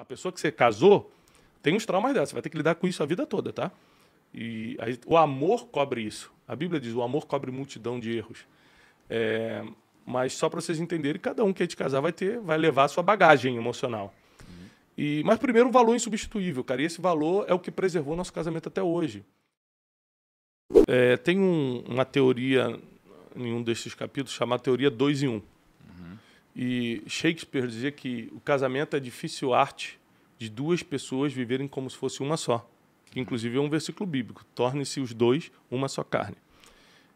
a pessoa que você casou tem uns traumas dela. Você vai ter que lidar com isso a vida toda, tá? E aí, o amor cobre isso. A Bíblia diz: o amor cobre multidão de erros. É, mas só para vocês entenderem, cada um que é de casar vai ter, vai levar a sua bagagem emocional. Uhum. E, mas primeiro, o valor insubstituível, cara. E esse valor é o que preservou nosso casamento até hoje. É, tem um, uma teoria em um desses capítulos chamada teoria 2 em 1. Um e Shakespeare dizia que o casamento é difícil arte de duas pessoas viverem como se fosse uma só. Que inclusive é um versículo bíblico. Torne-se os dois uma só carne.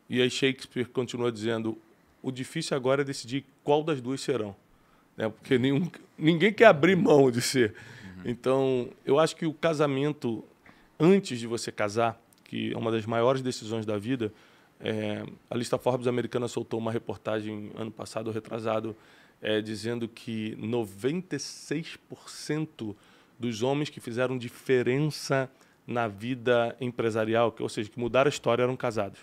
E aí Shakespeare continua dizendo: o difícil agora é decidir qual das duas serão. Né? Porque nenhum, ninguém quer abrir mão de ser. Uhum. Então, eu acho que o casamento, antes de você casar, que é uma das maiores decisões da vida, é, a lista Forbes americana soltou uma reportagem ano passado, retrasado, é, dizendo que 96% dos homens que fizeram diferença na vida empresarial, ou seja, que mudaram a história, eram casados.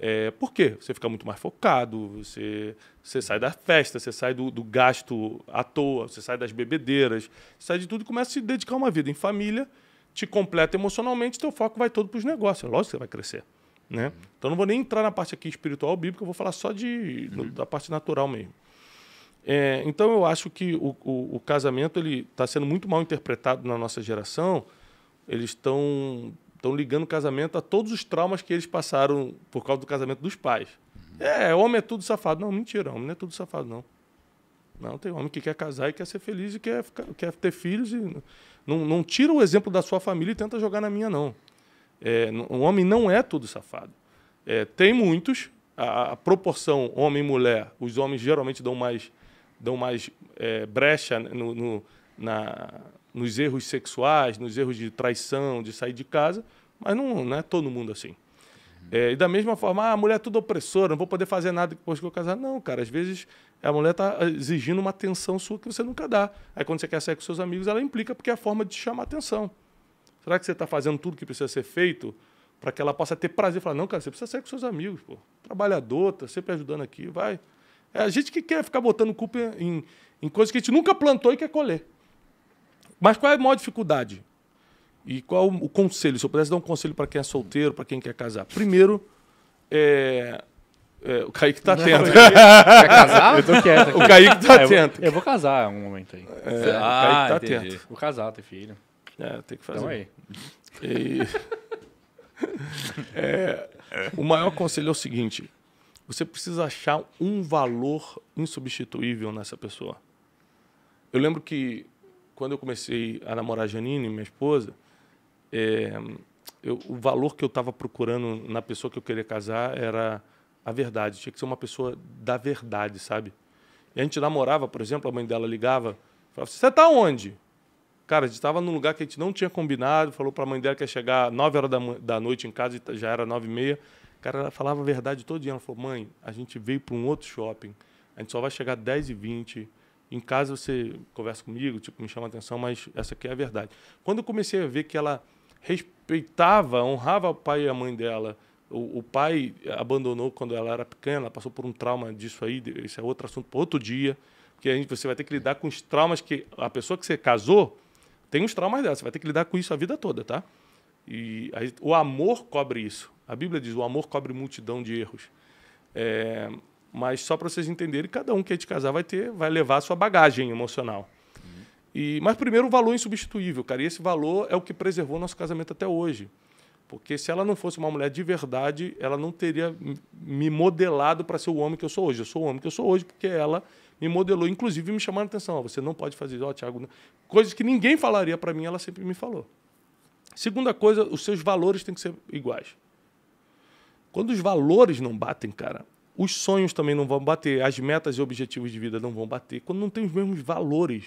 É, por quê? Você fica muito mais focado, você, você sai da festa, você sai do, do gasto à toa, você sai das bebedeiras, sai de tudo e começa a se dedicar a uma vida em família, te completa emocionalmente, teu foco vai todo para os negócios. É lógico que você vai crescer. Né? Então não vou nem entrar na parte aqui espiritual bíblica, eu vou falar só de, uhum. da parte natural mesmo. É, então eu acho que o, o, o casamento ele está sendo muito mal interpretado na nossa geração. Eles estão estão ligando o casamento a todos os traumas que eles passaram por causa do casamento dos pais. Uhum. É, homem é tudo safado. Não, mentira, homem não é tudo safado, não. Não, tem homem que quer casar e quer ser feliz e quer, ficar, quer ter filhos. E não, não tira o exemplo da sua família e tenta jogar na minha, não. É, o homem não é todo safado. É, tem muitos, a, a proporção homem-mulher, os homens geralmente dão mais, dão mais é, brecha no, no, na, nos erros sexuais, nos erros de traição, de sair de casa, mas não, não é todo mundo assim. É, e da mesma forma, ah, a mulher é tudo opressora, não vou poder fazer nada depois que eu casar. Não, cara, às vezes a mulher está exigindo uma atenção sua que você nunca dá. Aí quando você quer sair com seus amigos, ela implica porque é a forma de te chamar atenção. Será que você está fazendo tudo que precisa ser feito para que ela possa ter prazer? Falar, não, cara, você precisa sair com seus amigos, pô. Trabalhador, está sempre ajudando aqui, vai. É a gente que quer ficar botando culpa em, em coisas que a gente nunca plantou e quer colher. Mas qual é a maior dificuldade? E qual o conselho? Se eu pudesse dar um conselho para quem é solteiro, para quem quer casar. Primeiro, é... É, o Kaique tá atento. quer casar? Eu tô quieto. Aqui. O Kaique tá é, atento. Eu, eu, vou casar um momento aí. É, ah, o Kaique ah, tá entendi. atento. Vou casar, ter filho. É, tem que fazer. Então aí. E... é, o maior conselho é o seguinte: você precisa achar um valor insubstituível nessa pessoa. Eu lembro que quando eu comecei a namorar a Janine, minha esposa, é, eu, o valor que eu estava procurando na pessoa que eu queria casar era a verdade. Tinha que ser uma pessoa da verdade, sabe? E a gente namorava, por exemplo, a mãe dela ligava, falava: assim, "Você está onde?" Cara, a gente estava num lugar que a gente não tinha combinado, falou para a mãe dela que ia chegar 9 horas da, da noite em casa, já era 9 e meia. Cara, ela falava a verdade todo dia. Ela falou, mãe, a gente veio para um outro shopping, a gente só vai chegar 10 e 20 em casa você conversa comigo, tipo, me chama a atenção, mas essa aqui é a verdade. Quando eu comecei a ver que ela respeitava, honrava o pai e a mãe dela, o, o pai abandonou quando ela era pequena, ela passou por um trauma disso aí, esse é outro assunto para outro dia, porque a gente, você vai ter que lidar com os traumas que a pessoa que você casou tem uns traumas dela. Você vai ter que lidar com isso a vida toda, tá? E aí, o amor cobre isso. A Bíblia diz: o amor cobre multidão de erros. É, mas só para vocês entenderem, cada um que é de casar vai ter, vai levar a sua bagagem emocional. Uhum. E, mas primeiro o valor insubstituível, cara. E esse valor é o que preservou nosso casamento até hoje. Porque se ela não fosse uma mulher de verdade, ela não teria me modelado para ser o homem que eu sou hoje. Eu sou o homem que eu sou hoje porque ela me modelou, inclusive me chamando a atenção. Oh, você não pode fazer isso, oh, Thiago. Não. Coisas que ninguém falaria para mim, ela sempre me falou. Segunda coisa, os seus valores têm que ser iguais. Quando os valores não batem, cara, os sonhos também não vão bater, as metas e objetivos de vida não vão bater. Quando não tem os mesmos valores,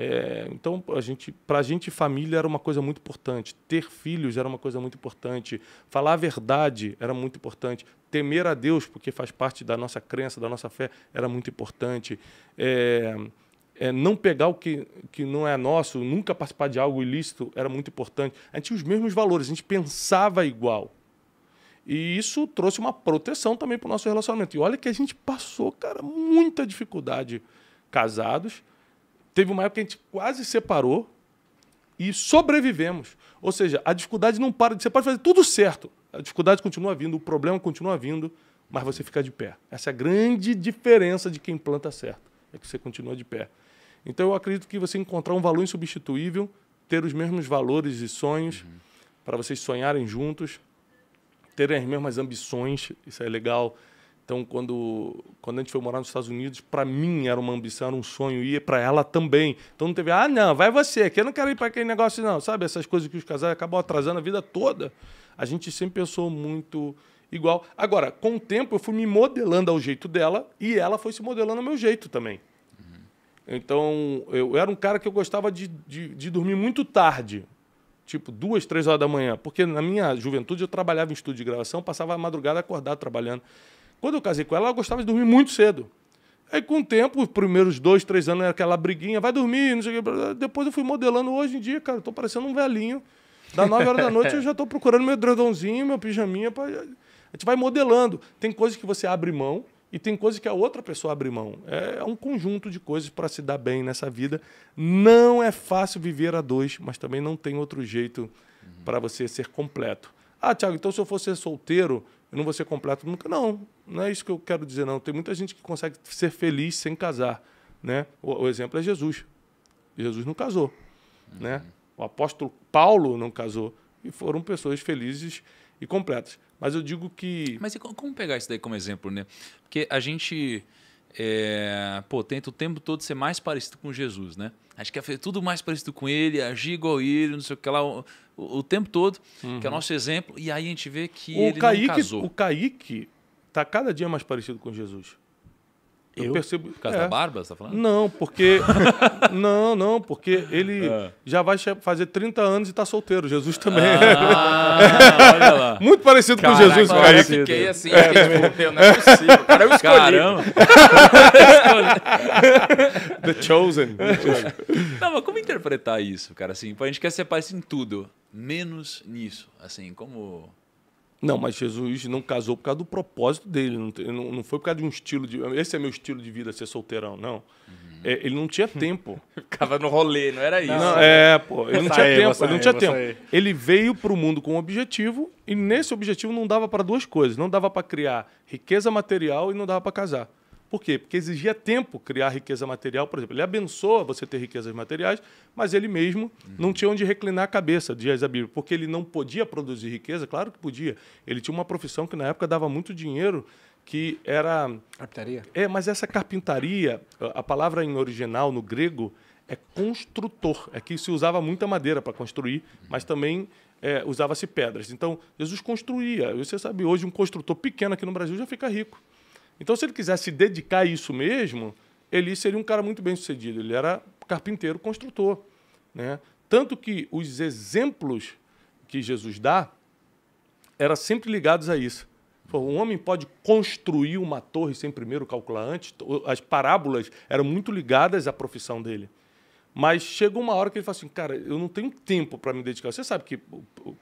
é, então, a gente, para a gente, família era uma coisa muito importante. Ter filhos era uma coisa muito importante. Falar a verdade era muito importante. Temer a Deus, porque faz parte da nossa crença, da nossa fé, era muito importante. É, é, não pegar o que, que não é nosso, nunca participar de algo ilícito era muito importante. A gente tinha os mesmos valores, a gente pensava igual. E isso trouxe uma proteção também para o nosso relacionamento. E olha que a gente passou, cara, muita dificuldade casados Teve uma época que a gente quase separou e sobrevivemos. Ou seja, a dificuldade não para. Você pode fazer tudo certo. A dificuldade continua vindo, o problema continua vindo, mas você fica de pé. Essa é a grande diferença de quem planta certo. É que você continua de pé. Então eu acredito que você encontrar um valor insubstituível, ter os mesmos valores e sonhos, uhum. para vocês sonharem juntos, terem as mesmas ambições, isso é legal então, quando, quando a gente foi morar nos Estados Unidos, para mim era uma ambição, era um sonho ir, para ela também. Então não teve, ah, não, vai você, que eu não quero ir para aquele negócio, não. Sabe, essas coisas que os casais acabam atrasando a vida toda. A gente sempre pensou muito igual. Agora, com o tempo, eu fui me modelando ao jeito dela e ela foi se modelando ao meu jeito também. Uhum. Então, eu era um cara que eu gostava de, de, de dormir muito tarde tipo duas, três horas da manhã, porque na minha juventude eu trabalhava em estúdio de gravação, passava a madrugada acordado trabalhando. Quando eu casei com ela, ela gostava de dormir muito cedo. Aí, com o tempo, os primeiros dois, três anos era aquela briguinha, vai dormir, não sei o que. Depois eu fui modelando. Hoje em dia, cara, eu tô parecendo um velhinho. Da 9 horas da noite eu já tô procurando meu edredãozinho, meu pijaminha. Pra... A gente vai modelando. Tem coisas que você abre mão e tem coisas que a outra pessoa abre mão. É, é um conjunto de coisas para se dar bem nessa vida. Não é fácil viver a dois, mas também não tem outro jeito uhum. para você ser completo. Ah, Tiago, então se eu fosse solteiro, eu não vou ser completo nunca. Não, não é isso que eu quero dizer, não. Tem muita gente que consegue ser feliz sem casar. Né? O, o exemplo é Jesus. Jesus não casou. Né? Uhum. Né? O apóstolo Paulo não casou. E foram pessoas felizes e completas. Mas eu digo que. Mas como pegar isso daí como exemplo, né? Porque a gente. É, pô, tenta o tempo todo ser mais parecido com Jesus, né? A gente quer é fazer tudo mais parecido com ele, agir igual ele, não sei o que lá, o, o, o tempo todo, uhum. que é o uhum. nosso exemplo, e aí a gente vê que o ele Kaique, não casou. O Kaique, está cada dia mais parecido com Jesus. Eu, eu percebo. Por causa é. da barba, você tá falando? Não, porque. não, não, porque ele é. já vai fazer 30 anos e está solteiro. Jesus também. Ah, olha lá. Muito parecido Caraca, com Jesus, cara. Eu fiquei assim, é, fiquei tipo, não é possível. Cara, eu escolhi. Caramba. The Chosen. Não, mas como interpretar isso, cara? Assim, a gente quer ser parecido em tudo, menos nisso. Assim, como. Não, mas Jesus não casou por causa do propósito dele. Não, não foi por causa de um estilo de. Esse é meu estilo de vida, ser solteirão, não. Uhum. É, ele não tinha tempo. Ficava no rolê, não era isso. Não, né? é, pô. Ele não tinha tempo. Sair, ele não tinha tempo. Ele veio para o mundo com um objetivo e nesse objetivo não dava para duas coisas. Não dava para criar riqueza material e não dava para casar. Por quê? Porque exigia tempo criar riqueza material, por exemplo. Ele abençoa você ter riquezas materiais, mas ele mesmo uhum. não tinha onde reclinar a cabeça, diz a Bíblia, porque ele não podia produzir riqueza, claro que podia. Ele tinha uma profissão que na época dava muito dinheiro, que era. Carpintaria? É, mas essa carpintaria, a palavra em original, no grego, é construtor. É que se usava muita madeira para construir, mas também é, usava-se pedras. Então, Jesus construía. Você sabe, hoje um construtor pequeno aqui no Brasil já fica rico. Então, se ele quisesse se dedicar a isso mesmo, ele seria um cara muito bem sucedido. Ele era carpinteiro, construtor. Né? Tanto que os exemplos que Jesus dá eram sempre ligados a isso. Um homem pode construir uma torre sem primeiro calcular antes. As parábolas eram muito ligadas à profissão dele. Mas chegou uma hora que ele fala assim, cara, eu não tenho tempo para me dedicar. Você sabe que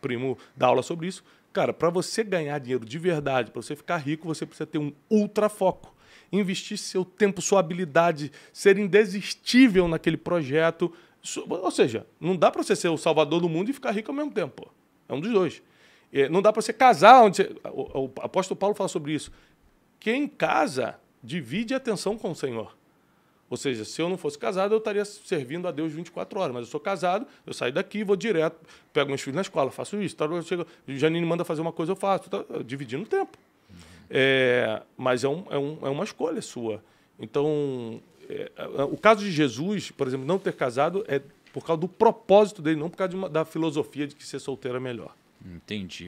primo dá aula sobre isso. Cara, para você ganhar dinheiro de verdade, para você ficar rico, você precisa ter um ultra foco. Investir seu tempo, sua habilidade, ser indesistível naquele projeto. Ou seja, não dá para você ser o salvador do mundo e ficar rico ao mesmo tempo. É um dos dois. É, não dá para você casar onde você... O apóstolo Paulo fala sobre isso. Quem casa divide a atenção com o Senhor. Ou seja, se eu não fosse casado, eu estaria servindo a Deus 24 horas. Mas eu sou casado, eu saio daqui, vou direto, pego meus filhos na escola, faço isso. Tal, chego, Janine manda fazer uma coisa, eu faço. tá dividindo o tempo. É, mas é, um, é, um, é uma escolha sua. Então, é, o caso de Jesus, por exemplo, não ter casado é por causa do propósito dele, não por causa uma, da filosofia de que ser solteiro é melhor. Entendi.